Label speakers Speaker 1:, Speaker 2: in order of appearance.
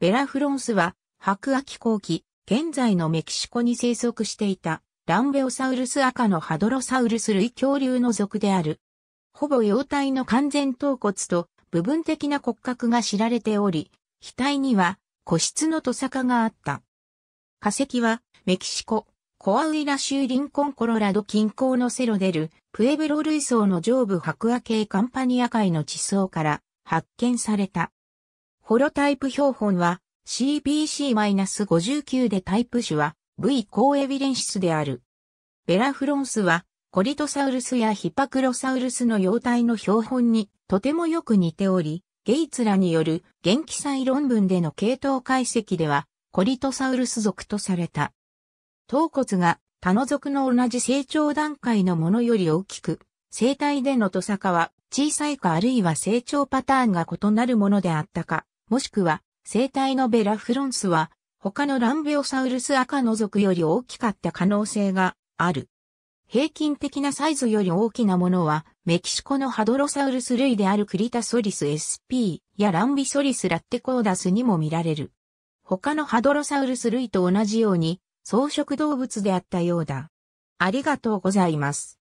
Speaker 1: ベラフロンスは、白亜紀後期、現在のメキシコに生息していた、ランベオサウルス赤のハドロサウルス類恐竜の属である。ほぼ幼体の完全頭骨と部分的な骨格が知られており、額には個室のトサがあった。化石は、メキシコ、コアウイラ州リンコンコロラド近郊のセロデル、プエブロ類層の上部白亜系カンパニア海の地層から発見された。ホロタイプ標本は CBC-59 でタイプ種は V 高エビデンシスである。ベラフロンスはコリトサウルスやヒパクロサウルスの容態の標本にとてもよく似ており、ゲイツらによる元気祭論文での系統解析ではコリトサウルス属とされた。頭骨が他の属の同じ成長段階のものより大きく、生体でのトサカは小さいかあるいは成長パターンが異なるものであったか、もしくは生体のベラフロンスは他のランベオサウルス赤の属より大きかった可能性がある。平均的なサイズより大きなものは、メキシコのハドロサウルス類であるクリタソリス SP やランビソリスラッテコーダスにも見られる。他のハドロサウルス類と同じように、草食動物であったよ
Speaker 2: うだ。ありがとうございます。